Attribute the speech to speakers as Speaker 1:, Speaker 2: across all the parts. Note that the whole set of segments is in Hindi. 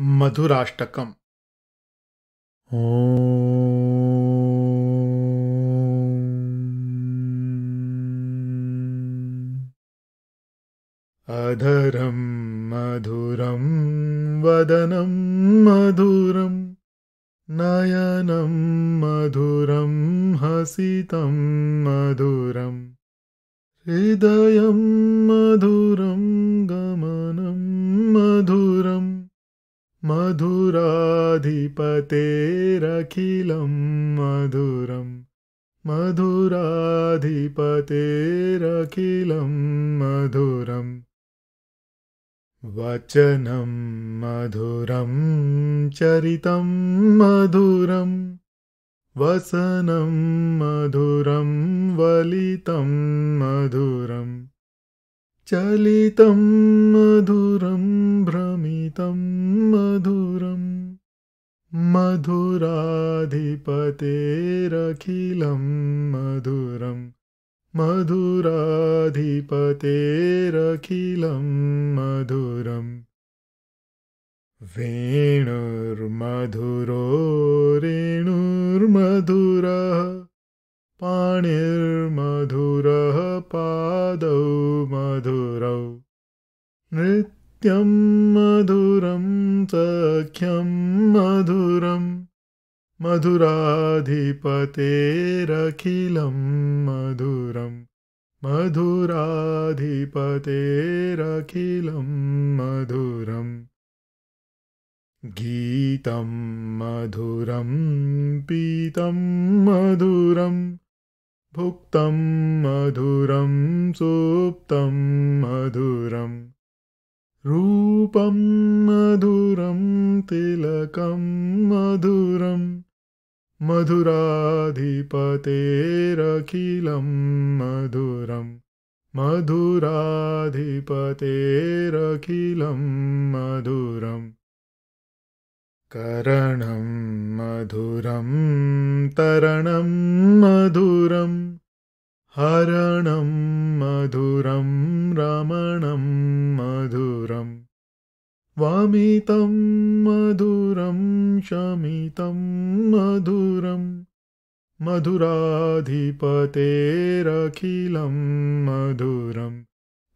Speaker 1: मधुराष्टकम अधरम मधुरम वदनम मधुरम नयनम मधुरम हसितम मधुरम हृदय मधुरम गमनम मधुराधिपतेरखिलं मधुरं मधुराधिपतेरखिलं मधुरम् वचनं मधुरं चरितं मधुरं वसनं मधुरं वलितं मधुरं चलितं मधु मधुराधिपतेरखिलं मधुरं मधुराधिपतेरखिलं मधुरम् वेणुर्मधुरो रेणुर्मधुरः पाणिर्मधुरः पादौ मधुरौ नृत्यं मधुरं सख्यं मधुरम् मधुराधिपतेरखिलं मधुरं मधुराधिपतेरखिलं मधुरम् गीतं मधुरं पीतं मधुरं भुक्तं मधुरं सोप्तं मधुरम् रूपं मधुरं तिलकं मधुरम् मधुराधिपतेरखिलं मधुरं मधुराधिपतेरखिलं मधुरम् करणं मधुरं तरणं मधुरं हरणं मधुरं रमणं वामितं मधुरं शमितं मधुरम् मधुराधिपतेरखिलं मधुरम्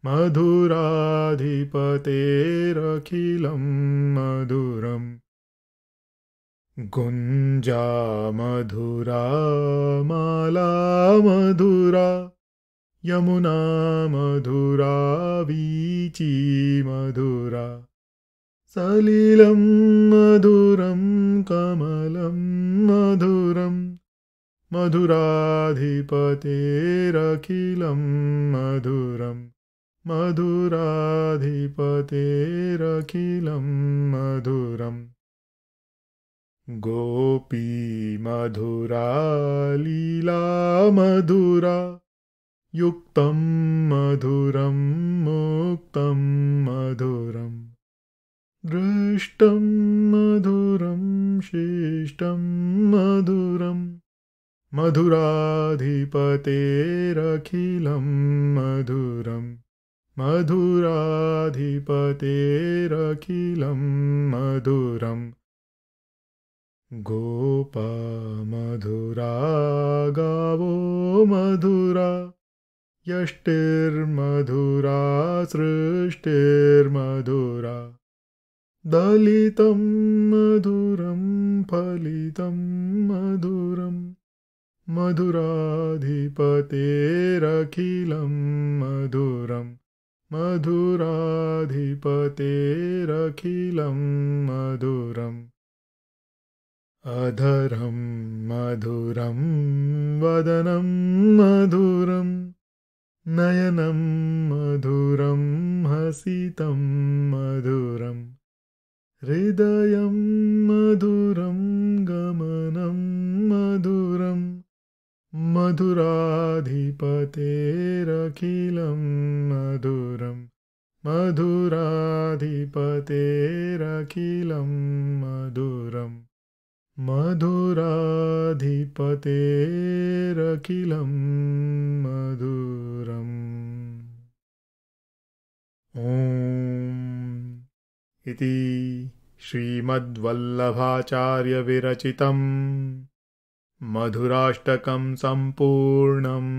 Speaker 1: मधुराधिपतेरखिलं मधुरम् गुञ्जा मधुरा माला मधुरा यमुना मधुरा वीची मधुरा सलिलं मधुरं कमलं मधुरं मधुराधिपतेरखिलं मधुरं मधुराधिपतेरखिलं मधुरम् गोपी मधुरा लीला मधुरा युक्तं मधुरं मोक्तम् ष्टं मधुरं शिष्टं मधुरं मधुराधिपतेरखिलं मधुरं मधुराधिपतेरखिलं मधुरम् गोपमधुरा गावो मधुरा यष्टिर्मधुरा सृष्टिर्मधुरा दलितं मधुरं फलितं मधुरं मधुराधिपतेरखिलं मधुरं मधुराधिपतेरखिलं मधुरम् अधरं मधुरं वदनं मधुरं नयनं मधुरं हसितं मधुरम् हृदयं मधुरं गमनं मधुरं मधुराधिपतेरखिलं मधुरं मधुराधिपतेरखिलं मधुरं मधुराधिपतेरखिलं मधुरम् ॐ श्रीमद्वल्लभाचार्यविरचितम् मधुराष्टकम् सम्पूर्णम्